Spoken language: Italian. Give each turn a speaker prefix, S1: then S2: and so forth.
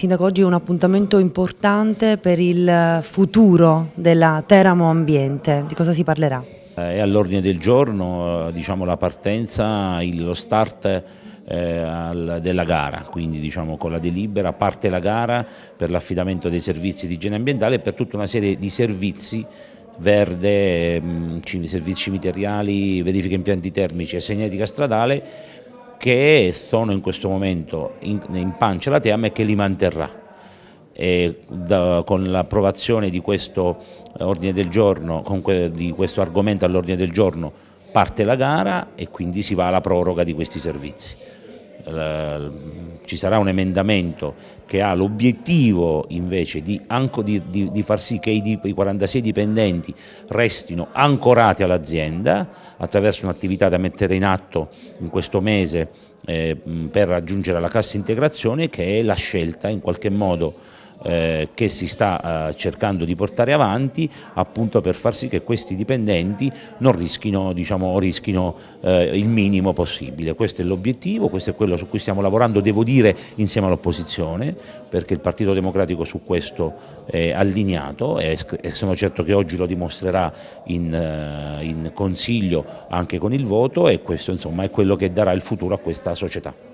S1: Sindaco, oggi è un appuntamento importante per il futuro della Teramo Ambiente. Di cosa si parlerà?
S2: Eh, è all'ordine del giorno eh, diciamo, la partenza, lo start eh, della gara, quindi diciamo, con la delibera parte la gara per l'affidamento dei servizi di igiene ambientale e per tutta una serie di servizi verde, mm, servizi cimiteriali, verifiche impianti termici e segnetica stradale che sono in questo momento in, in pancia alla TEAM e che li manterrà. Da, con l'approvazione di questo eh, ordine del giorno, que, di questo argomento all'ordine del giorno, parte la gara e quindi si va alla proroga di questi servizi ci sarà un emendamento che ha l'obiettivo invece di, di, di, di, far sì che i, i 46 dipendenti restino ancorati all'azienda attraverso un'attività da mettere in atto in questo mese eh, per raggiungere la cassa integrazione che è la scelta in qualche modo eh, che si sta eh, cercando di portare avanti appunto per far sì che questi dipendenti non rischino, diciamo, rischino eh, il minimo possibile. Questo è l'obiettivo, questo è quello su cui stiamo lavorando, devo dire, insieme all'opposizione, perché il Partito Democratico su questo è allineato e, e sono certo che oggi lo dimostrerà in, in consiglio anche con il voto e questo insomma è quello che darà il futuro a questa società.